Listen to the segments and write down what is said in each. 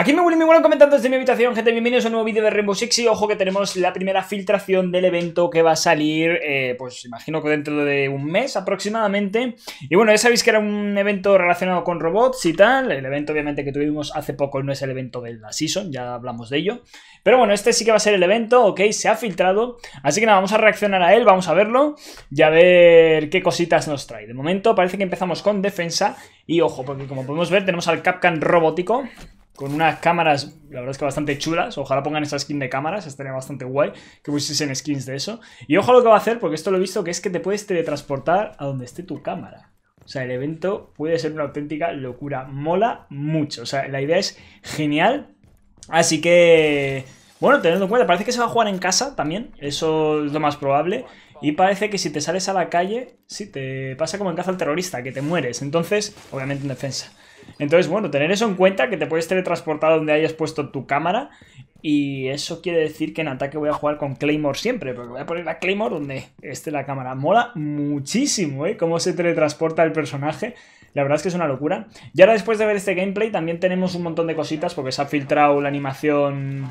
Aquí me Willy mi bueno comentando desde mi habitación, gente, bienvenidos a un nuevo vídeo de Rainbow Six y ojo que tenemos la primera filtración del evento que va a salir, eh, pues imagino que dentro de un mes aproximadamente. Y bueno, ya sabéis que era un evento relacionado con robots y tal, el evento obviamente que tuvimos hace poco no es el evento de la season, ya hablamos de ello. Pero bueno, este sí que va a ser el evento, ok, se ha filtrado, así que nada, vamos a reaccionar a él, vamos a verlo y a ver qué cositas nos trae. De momento parece que empezamos con defensa y ojo, porque como podemos ver tenemos al Capcan robótico con unas cámaras, la verdad es que bastante chulas. Ojalá pongan esa skin de cámaras, estaría bastante guay que pusiesen skins de eso. Y ojo lo que va a hacer, porque esto lo he visto, que es que te puedes teletransportar a donde esté tu cámara. O sea, el evento puede ser una auténtica locura. Mola mucho. O sea, la idea es genial. Así que, bueno, teniendo en cuenta, parece que se va a jugar en casa también. Eso es lo más probable. Y parece que si te sales a la calle, si te pasa como en casa al terrorista, que te mueres. Entonces, obviamente en defensa. Entonces, bueno, tener eso en cuenta, que te puedes teletransportar donde hayas puesto tu cámara. Y eso quiere decir que en ataque voy a jugar con Claymore siempre, porque voy a poner a Claymore donde esté la cámara. Mola muchísimo, ¿eh? Cómo se teletransporta el personaje. La verdad es que es una locura. Y ahora después de ver este gameplay también tenemos un montón de cositas, porque se ha filtrado la animación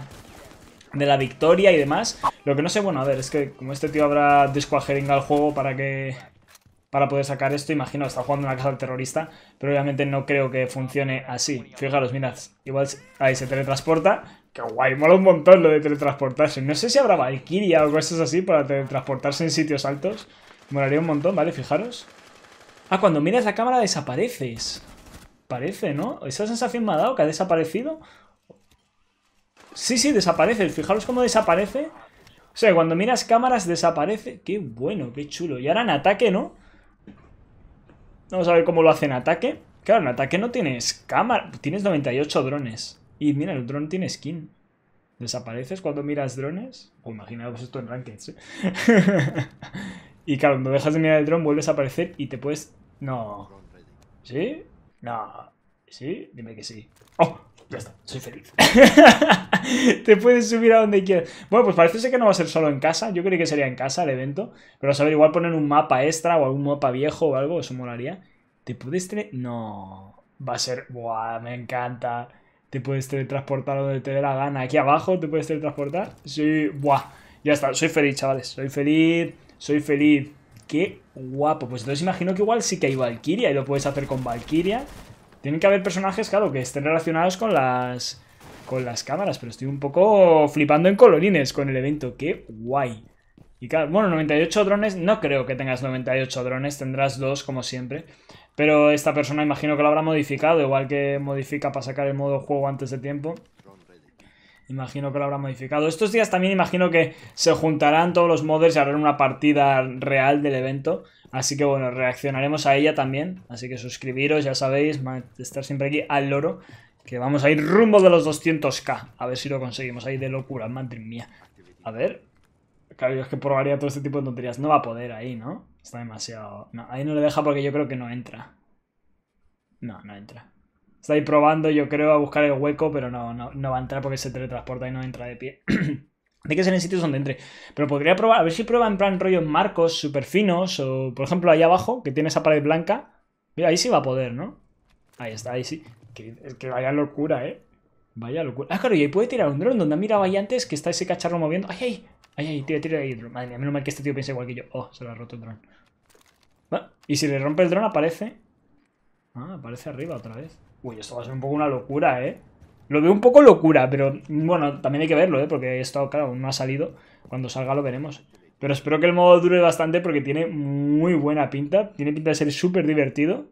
de la victoria y demás. Lo que no sé, bueno, a ver, es que como este tío habrá descuajeringa al juego para que para poder sacar esto. Imagino, está jugando una casa del terrorista, pero obviamente no creo que funcione así. Fijaros, mirad, igual ahí se teletransporta. qué guay, mola un montón lo de teletransportarse. No sé si habrá Valkyria o cosas así para teletransportarse en sitios altos. Molaría un montón, ¿vale? Fijaros. Ah, cuando miras la cámara desapareces. Parece, ¿no? Esa sensación me ha dado que ha desaparecido. Sí, sí, desaparece. Fijaros cómo desaparece. O sea, cuando miras cámaras desaparece. Qué bueno, qué chulo. Y ahora en ataque, ¿no? Vamos a ver cómo lo hace en ataque. Claro, en ataque no tienes cámara. Tienes 98 drones. Y mira, el drone tiene skin. ¿Desapareces cuando miras drones? O pues imaginaos esto en Rankings. ¿eh? y claro, cuando dejas de mirar el drone, vuelves a aparecer y te puedes... No. ¿Sí? No. ¿Sí? Dime que sí. ¡Oh! ya está, soy feliz. te puedes subir a donde quieras. Bueno, pues parece ser que no va a ser solo en casa. Yo creí que sería en casa el evento. Pero a saber, igual poner un mapa extra o algún mapa viejo o algo, eso molaría. ¿Te puedes tener? No. Va a ser. Buah, me encanta. Te puedes teletransportar donde te dé la gana. Aquí abajo te puedes teletransportar. Sí, buah. Ya está, soy feliz, chavales. Soy feliz, soy feliz. Qué guapo. Pues entonces imagino que igual sí que hay Valkyria y lo puedes hacer con Valkyria. Tienen que haber personajes, claro, que estén relacionados con las con las cámaras, pero estoy un poco flipando en colorines con el evento. ¡Qué guay! Y claro, bueno, 98 drones, no creo que tengas 98 drones, tendrás dos como siempre. Pero esta persona imagino que lo habrá modificado, igual que modifica para sacar el modo juego antes de tiempo. Imagino que lo habrá modificado. Estos días también imagino que se juntarán todos los modders y harán una partida real del evento. Así que bueno, reaccionaremos a ella también. Así que suscribiros, ya sabéis, estar siempre aquí al loro. Que vamos a ir rumbo de los 200k. A ver si lo conseguimos. Ahí de locura, madre mía. A ver. Claro, yo es que probaría todo este tipo de tonterías. No va a poder ahí, ¿no? Está demasiado... No, ahí no le deja porque yo creo que no entra. No, no entra. Está ahí probando, yo creo, a buscar el hueco, pero no, no, no va a entrar porque se teletransporta y no entra de pie. Hay que ser en sitios donde entre. Pero podría probar, a ver si prueba en plan rollos marcos super finos. O, por ejemplo, ahí abajo, que tiene esa pared blanca. Mira, ahí sí va a poder, ¿no? Ahí está, ahí sí. Que, que vaya locura, ¿eh? Vaya locura. Ah, claro, y ahí puede tirar un dron donde ha mirado ahí antes que está ese cacharro moviendo. ¡Ay, ay! ¡Ay, ay! Tira, tira ahí el dron. Madre mía, menos mal que este tío piensa igual que yo. Oh, se lo ha roto el dron. Y si le rompe el dron, aparece. Ah, aparece arriba otra vez. Uy, esto va a ser un poco una locura, ¿eh? Lo veo un poco locura, pero bueno, también hay que verlo, ¿eh? porque esto, claro, no ha salido. Cuando salga lo veremos. Pero espero que el modo dure bastante porque tiene muy buena pinta. Tiene pinta de ser súper divertido.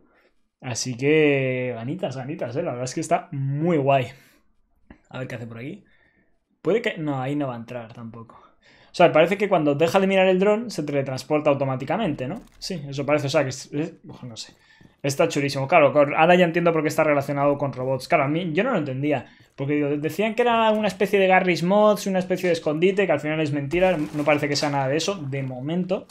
Así que ganitas, ganitas, ¿eh? La verdad es que está muy guay. A ver qué hace por aquí. Puede que... No, ahí no va a entrar tampoco. O sea, parece que cuando deja de mirar el dron se teletransporta automáticamente, ¿no? Sí, eso parece. O sea, que... Es... no sé. Está chulísimo. Claro, ahora ya entiendo por qué está relacionado con robots. Claro, a mí yo no lo entendía. Porque digo, decían que era una especie de Garry's Mods, una especie de escondite, que al final es mentira. No parece que sea nada de eso, de momento.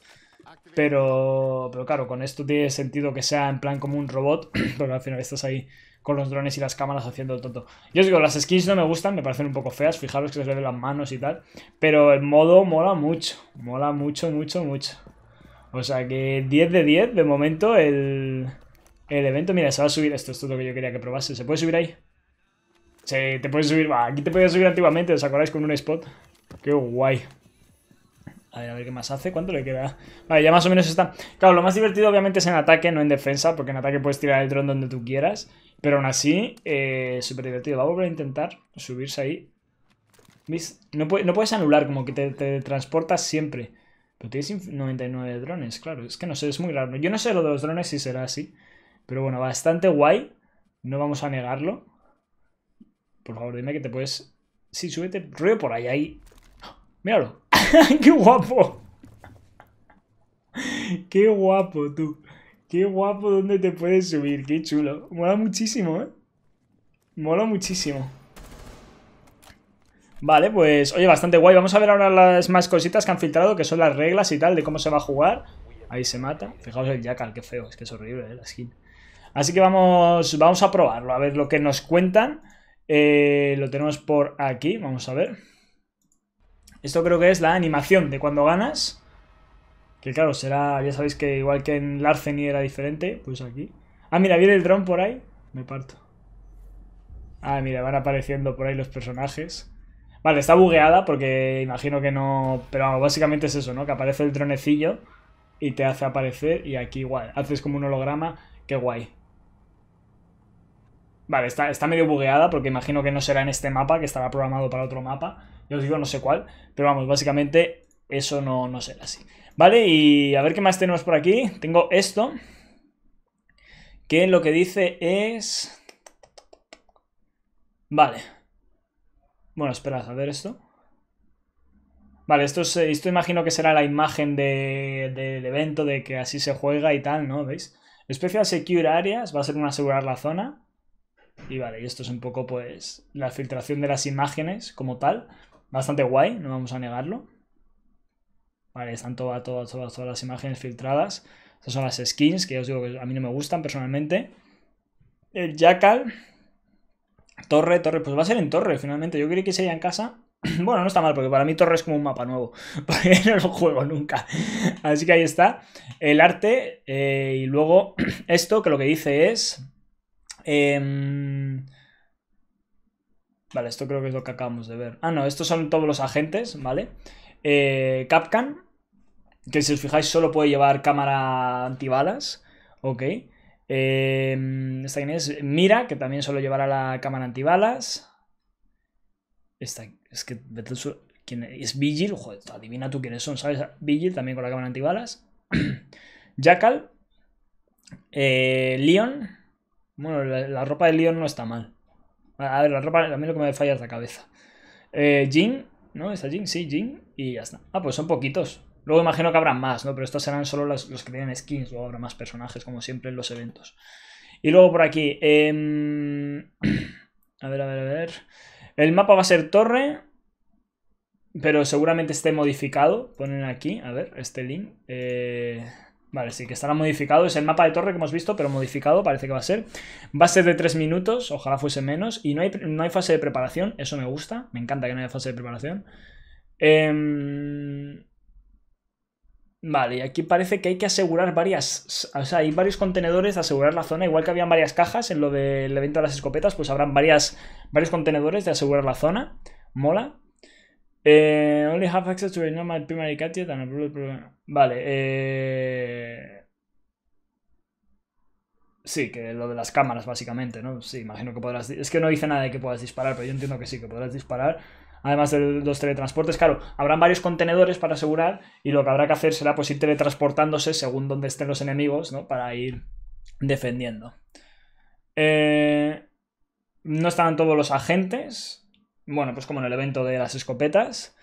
Pero, pero claro, con esto tiene sentido que sea en plan como un robot, Pero al final estás ahí con los drones y las cámaras haciendo el tonto. Yo os digo, las skins no me gustan, me parecen un poco feas, fijaros que se le ven las manos y tal, pero el modo mola mucho, mola mucho, mucho, mucho. O sea que 10 de 10 de momento el, el evento, mira, se va a subir. Esto, es todo lo que yo quería que probase. ¿Se puede subir ahí? Sí, te puedes subir. aquí te podías subir antiguamente, ¿os acordáis? Con un spot. Qué guay. A ver, a ver qué más hace. ¿Cuánto le queda? Vale, ya más o menos está. Claro, lo más divertido obviamente es en ataque, no en defensa, porque en ataque puedes tirar el dron donde tú quieras. Pero aún así, eh, súper divertido. Va a volver a intentar subirse ahí. ¿Veis? No, puedes anular, como que te, te transportas siempre. Pero tienes 99 drones, claro. Es que no sé, es muy raro. Yo no sé lo de los drones si será así. Pero bueno, bastante guay. No vamos a negarlo. Por favor, dime que te puedes... Sí, súbete por ahí, ahí. ¡Míralo! ¡Qué guapo! ¡Qué guapo, tú! ¡Qué guapo dónde te puedes subir! ¡Qué chulo! Mola muchísimo, ¿eh? Mola muchísimo. Vale, pues, oye, bastante guay. Vamos a ver ahora las más cositas que han filtrado, que son las reglas y tal, de cómo se va a jugar. Ahí se mata. Fijaos el jackal, qué feo. Es que es horrible, ¿eh? La skin. Así que vamos, vamos a probarlo, a ver lo que nos cuentan. Eh, lo tenemos por aquí, vamos a ver. Esto creo que es la animación de cuando ganas. Que claro, será, ya sabéis que igual que en Larceny era diferente, pues aquí. Ah, mira, viene el dron por ahí. Me parto. Ah, mira, van apareciendo por ahí los personajes. Vale, está bugueada porque imagino que no... Pero básicamente es eso, ¿no? Que aparece el dronecillo y te hace aparecer y aquí igual, haces como un holograma. Qué guay. Vale, está, medio bugueada porque imagino que no será en este mapa, que estará programado para otro mapa. Yo os digo no sé cuál, pero vamos, básicamente eso no, será así. Vale, y a ver qué más tenemos por aquí. Tengo esto, que lo que dice es... Vale. Bueno, esperad, a ver esto. Vale, esto, esto imagino que será la imagen del evento, de que así se juega y tal, ¿no? ¿Veis? Especial Secure Areas va a ser una asegurar la zona. Y vale, y esto es un poco pues la filtración de las imágenes como tal. Bastante guay, no vamos a negarlo. Vale, están todas, todas, todas, las imágenes filtradas. Estas son las skins, que os digo que a mí no me gustan personalmente. El Jackal. Torre, torre. Pues va a ser en torre, finalmente. Yo quería que se sería en casa. Bueno, no está mal, porque para mí torre es como un mapa nuevo. Porque no lo juego nunca. Así que ahí está. El arte. Eh, y luego esto, que lo que dice es Em, vale, esto creo que es lo que acabamos de ver. Ah, no, estos son todos los agentes, ¿vale? Eh, Capcan, que si os fijáis solo puede llevar cámara antibalas, ok. Em, esta es Mira, que también solo llevará la cámara antibalas. Esta, es que es Vigil, joder, adivina tú quiénes son, ¿sabes? Vigil también con la cámara antibalas. Jackal, eh, Leon, bueno, la, ropa de Leon no está mal. A ver, la ropa, a mí lo que me falla es la cabeza. Eh, Jin, ¿no? ¿Está Jin? Sí, Jin. Y ya está. Ah, pues son poquitos. Luego imagino que habrán más, ¿no? Pero estos serán solo los, que tienen skins. Luego habrá más personajes, como siempre en los eventos. Y luego por aquí. Eh... a ver, a ver, a ver. El mapa va a ser torre. Pero seguramente esté modificado. Ponen aquí, a ver, este link. Eh... Vale, sí, que estará modificado. Es el mapa de torre que hemos visto, pero modificado parece que va a ser. Va a ser de 3 minutos, ojalá fuese menos. Y no hay, fase de preparación, eso me gusta. Me encanta que no haya fase de preparación. Em, vale, y aquí parece que hay que asegurar varias... O sea, hay varios contenedores de asegurar la zona. Igual que habían varias cajas en lo del evento de las escopetas, pues habrán varias, varios contenedores de asegurar la zona. Mola. Eh, only have access to Vale, eh, Sí, que lo de las cámaras, básicamente, ¿no? Sí, imagino que podrás... Es que no dice nada de que puedas disparar, pero yo entiendo que sí, que podrás disparar. Además de los teletransportes, claro, habrán varios contenedores para asegurar y lo que habrá que hacer será pues ir teletransportándose según donde estén los enemigos, ¿no? Para ir defendiendo. Eh, no estaban todos los agentes, bueno, pues como en el evento de las escopetas.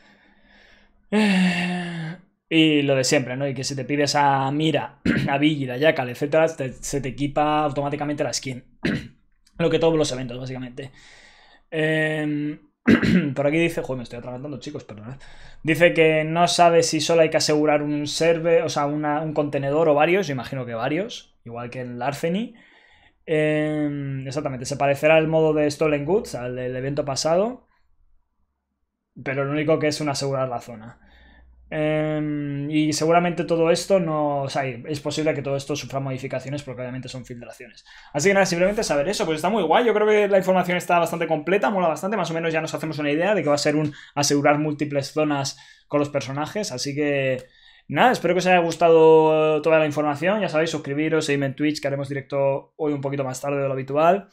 Eh, y lo de siempre, ¿no? Y que si te pides a Mira, a Vigil, a Jackal, etcétera, se te equipa automáticamente la skin. lo que todos los eventos, básicamente. Em, por aquí dice, joder, me estoy atragantando, chicos, perdón Dice que no sabe si solo hay que asegurar un server, o sea, un contenedor o varios, yo imagino que varios, igual que en Larceny. Em, exactamente, se parecerá al modo de Stolen Goods al del evento pasado pero lo único que es un asegurar la zona. Em, y seguramente todo esto no. O sea, es posible que todo esto sufra modificaciones porque obviamente son filtraciones. Así que nada, simplemente saber eso, pues está muy guay. Yo creo que la información está bastante completa, mola bastante. Más o menos ya nos hacemos una idea de que va a ser un asegurar múltiples zonas con los personajes. Así que. Nada, espero que os haya gustado toda la información. Ya sabéis, suscribiros, seguidme en Twitch, que haremos directo hoy un poquito más tarde de lo habitual.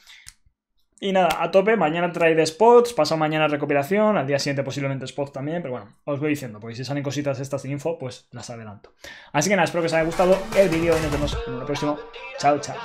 Y nada, a tope, mañana traeré spots, pasado mañana recopilación, al día siguiente posiblemente spots también, pero bueno, os voy diciendo, porque si salen cositas estas sin info, pues las adelanto. Así que nada, espero que os haya gustado el vídeo y nos vemos en el próximo. Chao, chao.